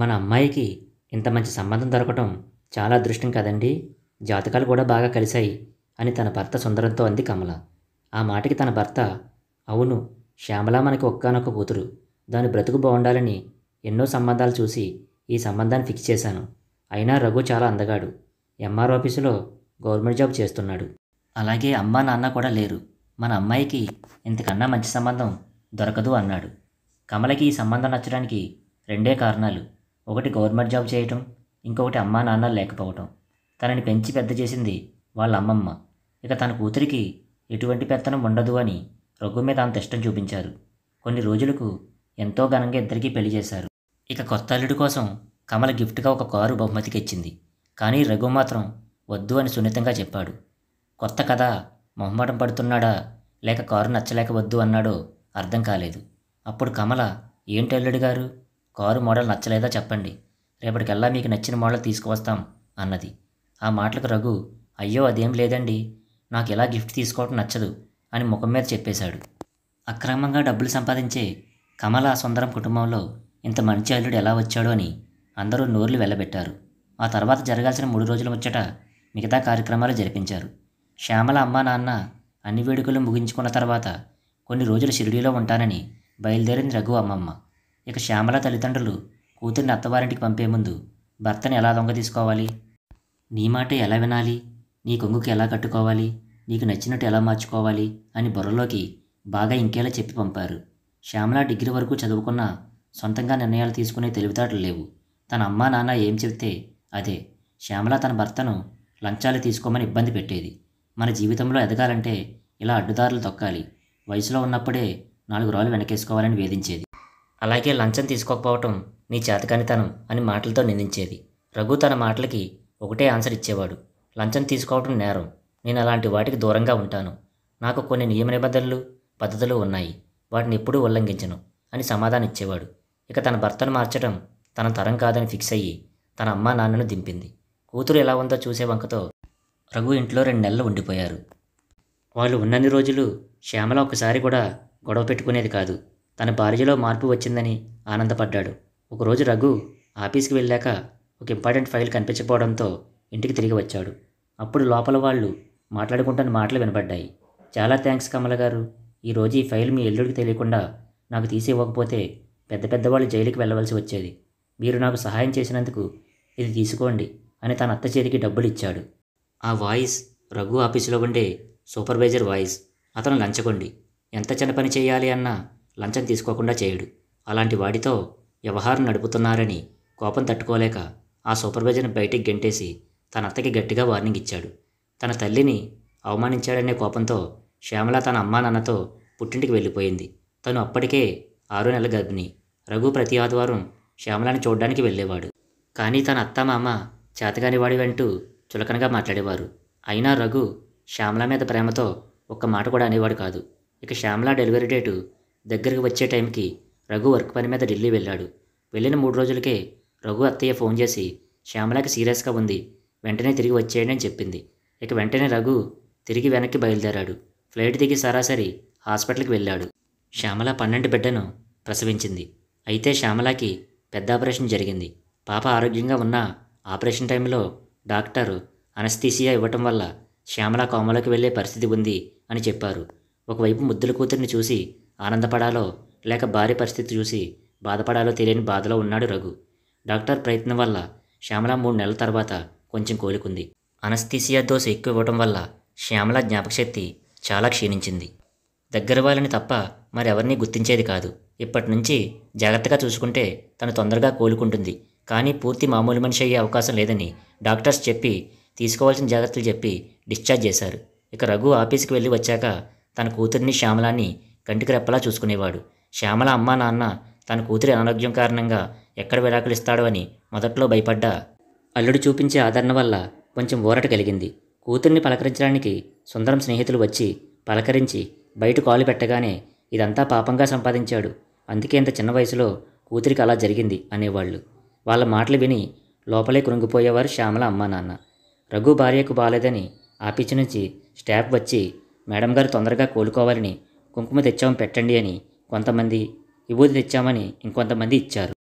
మన అమ్మాయికి ఇంత మంచి సంబంధం దొరకటం చాలా అదృష్టం కదండి జాతకాలు కూడా బాగా కలిశాయి అని తన భర్త సుందరంతో అంది కమల ఆ మాటకి తన భర్త అవును శ్యామల మనకి ఒక్కనొక్క కూతురు దాని బ్రతుకు బాగుండాలని ఎన్నో సంబంధాలు చూసి ఈ సంబంధాన్ని ఫిక్స్ చేశాను అయినా రఘు చాలా అందగాడు ఎంఆర్ ఆఫీసులో గవర్నమెంట్ జాబ్ చేస్తున్నాడు అలాగే అమ్మా నాన్న కూడా లేరు మన అమ్మాయికి ఇంతకన్నా మంచి సంబంధం దొరకదు అన్నాడు కమలకి ఈ సంబంధం నచ్చడానికి రెండే కారణాలు ఒకటి గవర్నమెంట్ జాబ్ చేయటం ఇంకొకటి అమ్మా నాన్న లేకపోవటం తనని పెంచి పెద్ద చేసింది వాళ్ళ అమ్మమ్మ ఇక తన కూతురికి ఎటువంటి పెత్తనం ఉండదు అని రఘు మీద అంత ఇష్టం చూపించారు కొన్ని రోజులకు ఎంతో ఘనంగా ఇద్దరికీ పెళ్లి చేశారు ఇక కొత్త అల్లుడి కోసం కమల గిఫ్ట్గా ఒక కారు బహుమతికి ఇచ్చింది కానీ రఘు మాత్రం వద్దు అని సున్నితంగా చెప్పాడు కొత్త కథ మొహమాటం పడుతున్నాడా లేక కారు నచ్చలేక వద్దు అన్నాడో అర్థం కాలేదు అప్పుడు కమల ఏంటి అల్లుడి గారు కారు మోడల్ నచ్చలేదా చెప్పండి రేపటికల్లా మీకు నచ్చిన మోడల్ తీసుకువస్తాం అన్నది ఆ మాటలకు రఘు అయ్యో అదేం లేదండి నాకు ఇలా గిఫ్ట్ తీసుకోవటం నచ్చదు అని ముఖం మీద చెప్పేశాడు అక్రమంగా డబ్బులు సంపాదించే కమల సుందరం కుటుంబంలో ఇంత మంచి అల్లుడు ఎలా వచ్చాడో అని అందరూ నోర్లు వెళ్ళబెట్టారు ఆ తర్వాత జరగాల్సిన మూడు రోజుల ముచ్చట మిగతా కార్యక్రమాలు జరిపించారు శ్యామల అమ్మా నాన్న అన్ని వేడుకలు ముగించుకున్న తర్వాత కొన్ని రోజులు షిరిడీలో ఉంటానని బయలుదేరింది రఘు అమ్మమ్మ ఇక శ్యామల తల్లిదండ్రులు కూతుర్ని అత్తవారింటికి పంపే ముందు భర్తను ఎలా దొంగ తీసుకోవాలి నీ మాట ఎలా వినాలి నీ కొంగుకి ఎలా కట్టుకోవాలి నీకు నచ్చినట్టు ఎలా మార్చుకోవాలి అని బుర్రలోకి బాగా ఇంకేలా చెప్పి పంపారు శ్యామల డిగ్రీ వరకు చదువుకున్న సొంతంగా నిర్ణయాలు తీసుకునే తెలివితేటలు లేవు తన అమ్మా నాన్న ఏం చెబితే అదే శ్యామల తన భర్తను లంచాలు తీసుకోమని ఇబ్బంది పెట్టేది మన జీవితంలో ఎదగాలంటే ఇలా అడ్డుదారులు తొక్కాలి వయసులో ఉన్నప్పుడే నాలుగు రోజులు వెనకేసుకోవాలని వేధించేది అలాగే లంచం తీసుకోకపోవటం నీ చేతకానితనం అని మాటలతో నిందించేది రఘు తన మాటలకి ఒకటే ఆన్సర్ ఇచ్చేవాడు లంచం తీసుకోవటం నేరం నేను అలాంటి వాటికి దూరంగా ఉంటాను నాకు కొన్ని నియమ నిబంధనలు పద్ధతులు ఉన్నాయి వాటిని ఎప్పుడూ ఉల్లంఘించను అని సమాధానం ఇచ్చేవాడు ఇక తన భర్తను మార్చడం తన తరం కాదని ఫిక్స్ అయ్యి తన అమ్మా నాన్నను దింపింది కూతురు ఎలా ఉందో చూసే వంకతో రఘు ఇంట్లో రెండు నెలలు ఉండిపోయారు వాళ్ళు ఉన్నన్ని రోజులు శ్యామల ఒకసారి కూడా గొడవ పెట్టుకునేది కాదు తన భార్యలో మార్పు వచ్చిందని ఆనందపడ్డాడు ఒకరోజు రఘు ఆఫీస్కి వెళ్ళాక ఒక ఇంపార్టెంట్ ఫైల్ కనిపించకపోవడంతో ఇంటికి తిరిగి వచ్చాడు అప్పుడు లోపల వాళ్ళు మాట్లాడుకుంటున్న మాటలు వినబడ్డాయి చాలా థ్యాంక్స్ కమల గారు ఈరోజు ఈ ఫైల్ మీ ఎల్లుడికి తెలియకుండా నాకు తీసి ఇవ్వకపోతే పెద్ద పెద్దవాళ్ళు జైలుకి వెళ్ళవలసి వచ్చేది మీరు నాకు సహాయం చేసినందుకు ఇది తీసుకోండి అని తన అత్త చేతికి డబ్బులు ఇచ్చాడు ఆ వాయిస్ రఘు ఆఫీసులో ఉండే సూపర్వైజర్ వాయిస్ అతను లంచగొండి ఎంత చిన్న పని చేయాలి అన్నా లంచం తీసుకోకుండా చేయడు అలాంటి వాడితో వ్యవహారం నడుపుతున్నారని కోపం తట్టుకోలేక ఆ సూపర్వైజర్ని బయటికి గెంటేసి తన అత్తకి గట్టిగా వార్నింగ్ ఇచ్చాడు తన తల్లిని అవమానించాడనే కోపంతో శ్యామల తన అమ్మా నాన్నతో పుట్టింటికి వెళ్ళిపోయింది తను అప్పటికే ఆరో నెల గర్భిణి రఘు ప్రతి ఆదివారం శ్యామలని చూడడానికి వెళ్ళేవాడు కానీ తన అత్త మామ చేతగానివాడి వెంటూ చులకనగా మాట్లాడేవారు అయినా రఘు శ్యామల మీద ప్రేమతో ఒక్క మాట కూడా అనేవాడు కాదు ఇక శ్యామల డెలివరీ డేటు దగ్గరికి వచ్చే టైంకి రఘు వర్క్ పని మీద ఢిల్లీ వెళ్ళాడు వెళ్ళిన మూడు రోజులకే రఘు అత్తయ్య ఫోన్ చేసి శ్యామలకి సీరియస్గా ఉంది వెంటనే తిరిగి వచ్చేయండి అని చెప్పింది ఇక వెంటనే రఘు తిరిగి వెనక్కి బయలుదేరాడు ఫ్లైట్ దిగి సరాసరి హాస్పిటల్కి వెళ్ళాడు శ్యామల పన్నెండు బిడ్డను ప్రసవించింది అయితే శ్యామలకి పెద్ద ఆపరేషన్ జరిగింది పాప ఆరోగ్యంగా ఉన్న ఆపరేషన్ టైంలో డాక్టర్ అనస్థీసియా ఇవ్వటం వల్ల శ్యామల కోమలోకి వెళ్ళే పరిస్థితి ఉంది అని చెప్పారు ఒకవైపు ముద్దుల కూతురిని చూసి ఆనందపడాలో లేక భార్య పరిస్థితి చూసి బాధపడాలో తెలియని బాధలో ఉన్నాడు రఘు డాక్టర్ ప్రయత్నం వల్ల శ్యామల మూడు నెలల తర్వాత కొంచెం కోలుకుంది అనస్థీసియా దోశ ఎక్కువ ఇవ్వటం వల్ల శ్యామల జ్ఞాపకశక్తి చాలా క్షీణించింది దగ్గర వాళ్ళని తప్ప మరెవరిని గుర్తించేది కాదు ఇప్పటి నుంచి జాగ్రత్తగా చూసుకుంటే తను తొందరగా కోలుకుంటుంది కానీ పూర్తి మామూలు మనిషి అయ్యే అవకాశం లేదని డాక్టర్స్ చెప్పి తీసుకోవాల్సిన జాగ్రత్తలు చెప్పి డిశ్చార్జ్ చేశారు ఇక రఘు ఆఫీస్కి వెళ్ళి వచ్చాక తన కూతుర్ని శ్యామలాన్ని కంటికి రెప్పలా చూసుకునేవాడు శ్యామల అమ్మా నాన్న తన కూతురి అనారోగ్యం కారణంగా ఎక్కడ విడాకులిస్తాడో అని మొదట్లో భయపడ్డా అల్లుడు చూపించే ఆదరణ వల్ల కొంచెం ఊరట కలిగింది కూతుర్ని పలకరించడానికి సుందరం స్నేహితులు వచ్చి పలకరించి బయట కాలు పెట్టగానే ఇదంతా పాపంగా సంపాదించాడు అందుకే ఇంత చిన్న వయసులో కూతురికి అలా జరిగింది అనేవాళ్ళు వాళ్ళ మాటలు విని లోపలే కృంగిపోయేవారు శ్యామల అమ్మ నాన్న రఘు భార్యకు బాలేదని పిచ్చి నుంచి స్టాఫ్ వచ్చి మేడం గారు తొందరగా కోలుకోవాలని కుంకుమ తెచ్చాము పెట్టండి అని కొంతమంది విభూతి తెచ్చామని ఇంకొంతమంది ఇచ్చారు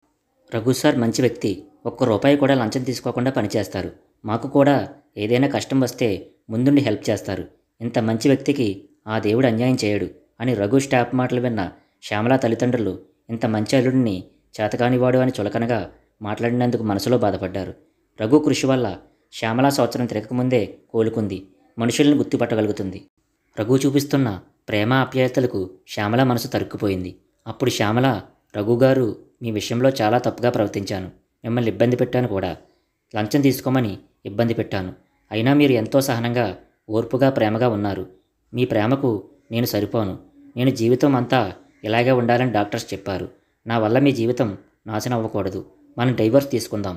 రఘు సార్ మంచి వ్యక్తి ఒక్క రూపాయి కూడా లంచం తీసుకోకుండా పనిచేస్తారు మాకు కూడా ఏదైనా కష్టం వస్తే ముందుండి హెల్ప్ చేస్తారు ఇంత మంచి వ్యక్తికి ఆ దేవుడు అన్యాయం చేయడు అని రఘు స్టాఫ్ మాటలు విన్న శ్యామల తల్లిదండ్రులు ఇంత మంచి అల్లుడిని చేతకానివాడు అని చులకనగా మాట్లాడినందుకు మనసులో బాధపడ్డారు రఘు కృషి వల్ల శ్యామల సంవత్సరం తిరగకముందే కోలుకుంది మనుషులను గుర్తుపట్టగలుగుతుంది రఘు చూపిస్తున్న ప్రేమ ఆప్యాయతలకు శ్యామల మనసు తరుక్కుపోయింది అప్పుడు శ్యామల రఘుగారు మీ విషయంలో చాలా తప్పుగా ప్రవర్తించాను మిమ్మల్ని ఇబ్బంది పెట్టాను కూడా లంచం తీసుకోమని ఇబ్బంది పెట్టాను అయినా మీరు ఎంతో సహనంగా ఓర్పుగా ప్రేమగా ఉన్నారు మీ ప్రేమకు నేను సరిపోను నేను జీవితం అంతా ఇలాగే ఉండాలని డాక్టర్స్ చెప్పారు నా వల్ల మీ జీవితం నాశనం అవ్వకూడదు మనం డైవర్స్ తీసుకుందాం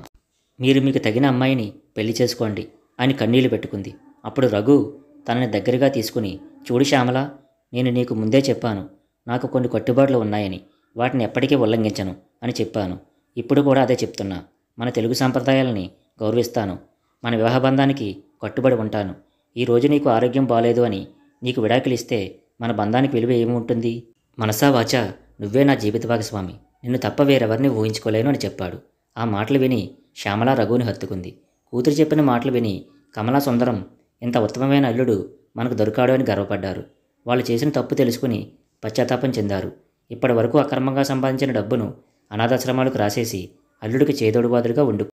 మీరు మీకు తగిన అమ్మాయిని పెళ్లి చేసుకోండి అని కన్నీళ్లు పెట్టుకుంది అప్పుడు రఘు తనని దగ్గరగా తీసుకుని చూడు శ్యామల నేను నీకు ముందే చెప్పాను నాకు కొన్ని కట్టుబాట్లు ఉన్నాయని వాటిని ఎప్పటికీ ఉల్లంఘించను అని చెప్పాను ఇప్పుడు కూడా అదే చెప్తున్నా మన తెలుగు సాంప్రదాయాలని గౌరవిస్తాను మన వివాహ బంధానికి కట్టుబడి ఉంటాను ఈరోజు నీకు ఆరోగ్యం బాగాలేదు అని నీకు విడాకులిస్తే మన బంధానికి విలువ ఏముంటుంది మనసా వాచ నువ్వే నా జీవిత భాగస్వామి నిన్ను తప్ప వేరెవరిని ఊహించుకోలేను అని చెప్పాడు ఆ మాటలు విని శ్యామల రఘువుని హత్తుకుంది కూతురు చెప్పిన మాటలు విని కమలా సుందరం ఇంత ఉత్తమమైన అల్లుడు మనకు దొరికాడు అని గర్వపడ్డారు వాళ్ళు చేసిన తప్పు తెలుసుకుని పశ్చాత్తాపం చెందారు ఇప్పటి వరకు అక్రమంగా సంపాదించిన డబ్బును అనాథాశ్రమాలకు రాసేసి అల్లుడికి చేదోడువాదుడుగా ఉండు